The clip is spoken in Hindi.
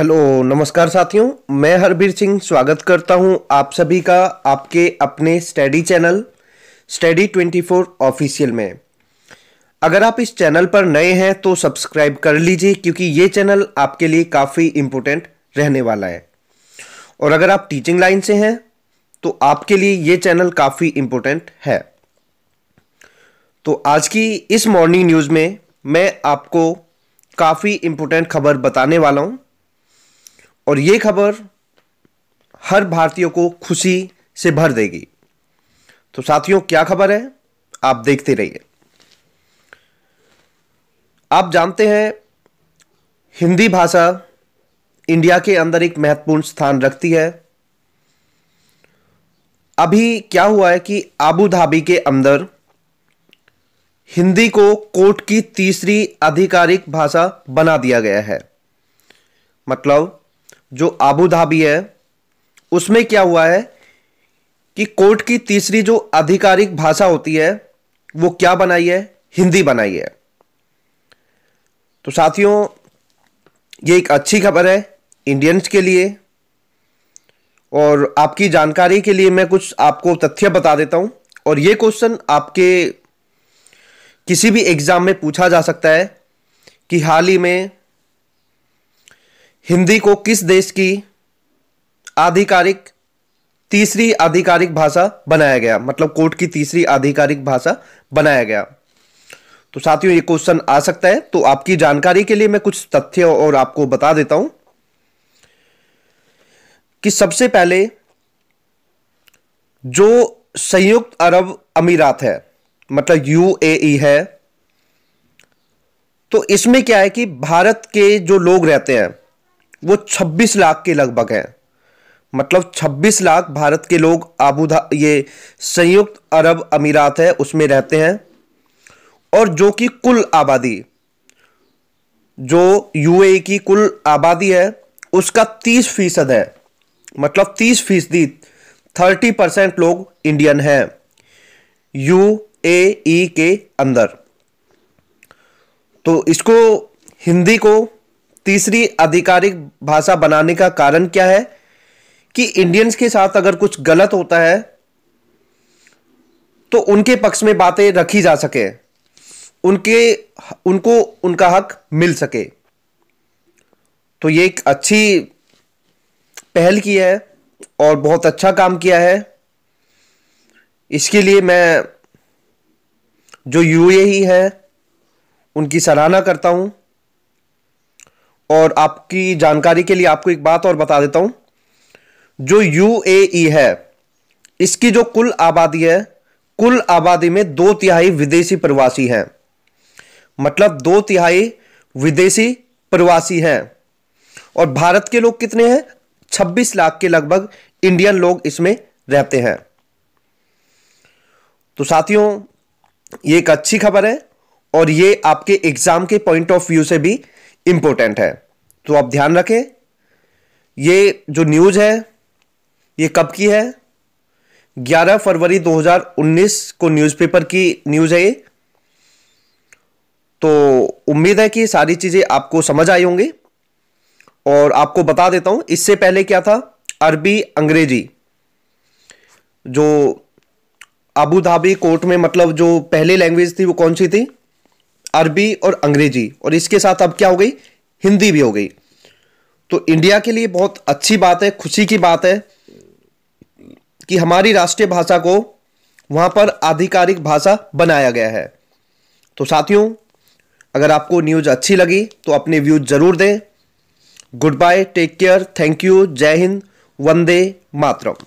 हेलो नमस्कार साथियों मैं हरबीर सिंह स्वागत करता हूं आप सभी का आपके अपने स्टडी चैनल स्टडी 24 ऑफिशियल में अगर आप इस चैनल पर नए हैं तो सब्सक्राइब कर लीजिए क्योंकि ये चैनल आपके लिए काफ़ी इम्पोर्टेंट रहने वाला है और अगर आप टीचिंग लाइन से हैं तो आपके लिए ये चैनल काफ़ी इम्पोर्टेंट है तो आज की इस मॉर्निंग न्यूज़ में मैं आपको काफ़ी इम्पोर्टेंट खबर बताने वाला हूँ और ये खबर हर भारतीयों को खुशी से भर देगी तो साथियों क्या खबर है आप देखते रहिए आप जानते हैं हिंदी भाषा इंडिया के अंदर एक महत्वपूर्ण स्थान रखती है अभी क्या हुआ है कि आबू धाबी के अंदर हिंदी को कोर्ट की तीसरी आधिकारिक भाषा बना दिया गया है मतलब जो आबू धाबी है उसमें क्या हुआ है कि कोर्ट की तीसरी जो आधिकारिक भाषा होती है वो क्या बनाई है हिंदी बनाई है तो साथियों ये एक अच्छी खबर है इंडियंस के लिए और आपकी जानकारी के लिए मैं कुछ आपको तथ्य बता देता हूँ और ये क्वेश्चन आपके किसी भी एग्ज़ाम में पूछा जा सकता है कि हाल ही में हिंदी को किस देश की आधिकारिक तीसरी आधिकारिक भाषा बनाया गया मतलब कोर्ट की तीसरी आधिकारिक भाषा बनाया गया तो साथियों ये क्वेश्चन आ सकता है तो आपकी जानकारी के लिए मैं कुछ तथ्य और आपको बता देता हूं कि सबसे पहले जो संयुक्त अरब अमीरात है मतलब यूएई है तो इसमें क्या है कि भारत के जो लोग रहते हैं वो 26 लाख के लगभग हैं मतलब 26 लाख भारत के लोग आबूधा ये संयुक्त अरब अमीरात है उसमें रहते हैं और जो कि कुल आबादी जो यूएई की कुल आबादी है उसका 30 फीसद है मतलब 30 फीसदी थर्टी परसेंट लोग इंडियन हैं यू ए ई के अंदर तो इसको हिंदी को तीसरी आधिकारिक भाषा बनाने का कारण क्या है कि इंडियंस के साथ अगर कुछ गलत होता है तो उनके पक्ष में बातें रखी जा सके उनके उनको उनका हक मिल सके तो ये एक अच्छी पहल की है और बहुत अच्छा काम किया है इसके लिए मैं जो यूएई है उनकी सराहना करता हूँ और आपकी जानकारी के लिए आपको एक बात और बता देता हूं जो यू e है इसकी जो कुल आबादी है कुल आबादी में दो तिहाई विदेशी प्रवासी हैं मतलब दो तिहाई विदेशी प्रवासी हैं और भारत के लोग कितने हैं 26 लाख के लगभग इंडियन लोग इसमें रहते हैं तो साथियों ये एक अच्छी खबर है और ये आपके एग्ज़ाम के पॉइंट ऑफ व्यू से भी इम्पोर्टेंट है तो आप ध्यान रखें ये जो न्यूज़ है ये कब की है 11 फरवरी 2019 को न्यूज़पेपर की न्यूज़ है ये तो उम्मीद है कि सारी चीज़ें आपको समझ आई होंगी और आपको बता देता हूँ इससे पहले क्या था अरबी अंग्रेजी जो अबू धाबी कोर्ट में मतलब जो पहली लैंग्वेज थी वो कौन सी थी अरबी और अंग्रेजी और इसके साथ अब क्या हो गई हिंदी भी हो गई तो इंडिया के लिए बहुत अच्छी बात है खुशी की बात है कि हमारी राष्ट्रीय भाषा को वहां पर आधिकारिक भाषा बनाया गया है तो साथियों अगर आपको न्यूज़ अच्छी लगी तो अपने व्यूज ज़रूर दें good bye take care thank you जय हिंद वंदे मातरम